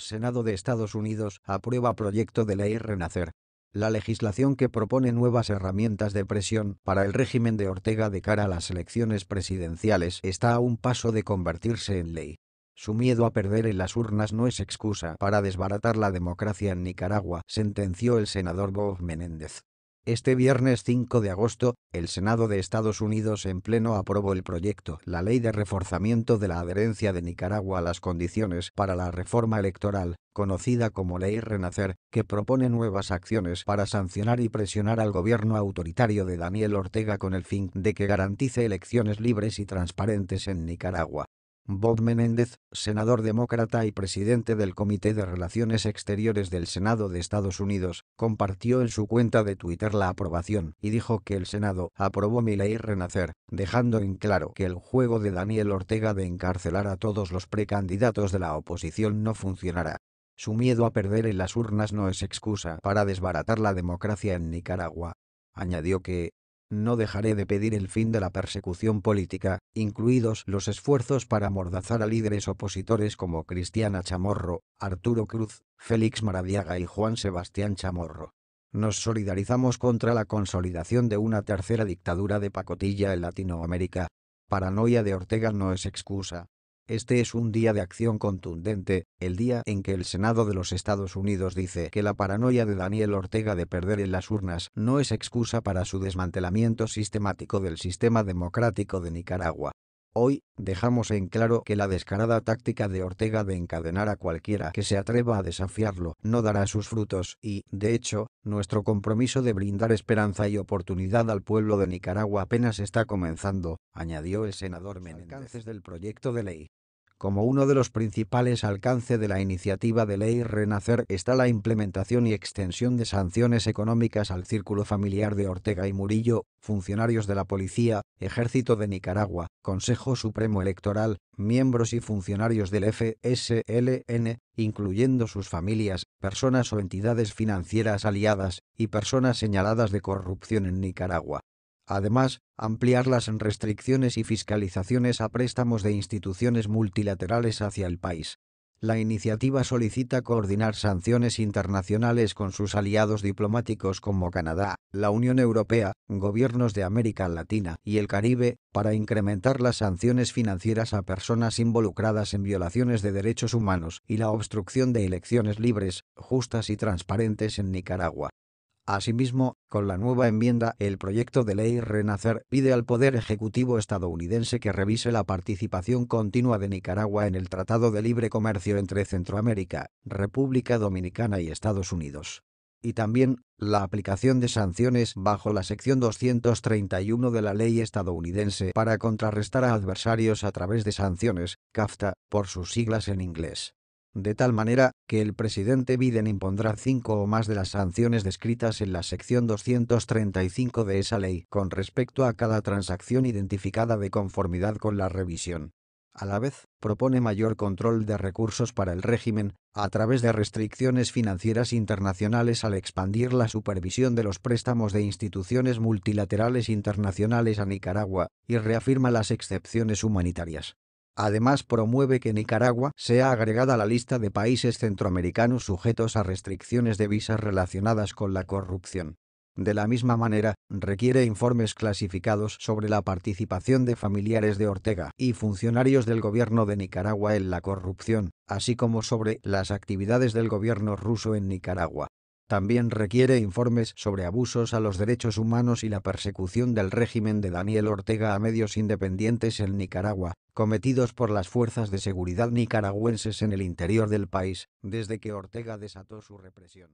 Senado de Estados Unidos aprueba proyecto de ley Renacer. La legislación que propone nuevas herramientas de presión para el régimen de Ortega de cara a las elecciones presidenciales está a un paso de convertirse en ley. Su miedo a perder en las urnas no es excusa para desbaratar la democracia en Nicaragua, sentenció el senador Bob Menéndez. Este viernes 5 de agosto, el Senado de Estados Unidos en pleno aprobó el proyecto, la Ley de Reforzamiento de la Adherencia de Nicaragua a las Condiciones para la Reforma Electoral, conocida como Ley Renacer, que propone nuevas acciones para sancionar y presionar al gobierno autoritario de Daniel Ortega con el fin de que garantice elecciones libres y transparentes en Nicaragua. Bob Menéndez, senador demócrata y presidente del Comité de Relaciones Exteriores del Senado de Estados Unidos, compartió en su cuenta de Twitter la aprobación y dijo que el Senado aprobó mi ley Renacer, dejando en claro que el juego de Daniel Ortega de encarcelar a todos los precandidatos de la oposición no funcionará. Su miedo a perder en las urnas no es excusa para desbaratar la democracia en Nicaragua. Añadió que, no dejaré de pedir el fin de la persecución política, incluidos los esfuerzos para amordazar a líderes opositores como Cristiana Chamorro, Arturo Cruz, Félix Maradiaga y Juan Sebastián Chamorro. Nos solidarizamos contra la consolidación de una tercera dictadura de pacotilla en Latinoamérica. Paranoia de Ortega no es excusa, este es un día de acción contundente, el día en que el Senado de los Estados Unidos dice que la paranoia de Daniel Ortega de perder en las urnas no es excusa para su desmantelamiento sistemático del sistema democrático de Nicaragua. Hoy, dejamos en claro que la descarada táctica de Ortega de encadenar a cualquiera que se atreva a desafiarlo no dará sus frutos y, de hecho, nuestro compromiso de brindar esperanza y oportunidad al pueblo de Nicaragua apenas está comenzando, añadió el senador Menéndez del proyecto de ley. Como uno de los principales alcances de la iniciativa de ley Renacer está la implementación y extensión de sanciones económicas al círculo familiar de Ortega y Murillo, funcionarios de la Policía, Ejército de Nicaragua, Consejo Supremo Electoral, miembros y funcionarios del FSLN, incluyendo sus familias, personas o entidades financieras aliadas, y personas señaladas de corrupción en Nicaragua. Además, ampliar las restricciones y fiscalizaciones a préstamos de instituciones multilaterales hacia el país. La iniciativa solicita coordinar sanciones internacionales con sus aliados diplomáticos como Canadá, la Unión Europea, gobiernos de América Latina y el Caribe, para incrementar las sanciones financieras a personas involucradas en violaciones de derechos humanos y la obstrucción de elecciones libres, justas y transparentes en Nicaragua. Asimismo, con la nueva enmienda, el proyecto de ley Renacer pide al Poder Ejecutivo estadounidense que revise la participación continua de Nicaragua en el Tratado de Libre Comercio entre Centroamérica, República Dominicana y Estados Unidos. Y también, la aplicación de sanciones bajo la sección 231 de la ley estadounidense para contrarrestar a adversarios a través de sanciones, CAFTA, por sus siglas en inglés de tal manera que el presidente Biden impondrá cinco o más de las sanciones descritas en la sección 235 de esa ley con respecto a cada transacción identificada de conformidad con la revisión. A la vez, propone mayor control de recursos para el régimen, a través de restricciones financieras internacionales al expandir la supervisión de los préstamos de instituciones multilaterales internacionales a Nicaragua, y reafirma las excepciones humanitarias. Además promueve que Nicaragua sea agregada a la lista de países centroamericanos sujetos a restricciones de visas relacionadas con la corrupción. De la misma manera, requiere informes clasificados sobre la participación de familiares de Ortega y funcionarios del gobierno de Nicaragua en la corrupción, así como sobre las actividades del gobierno ruso en Nicaragua. También requiere informes sobre abusos a los derechos humanos y la persecución del régimen de Daniel Ortega a medios independientes en Nicaragua, cometidos por las fuerzas de seguridad nicaragüenses en el interior del país, desde que Ortega desató su represión.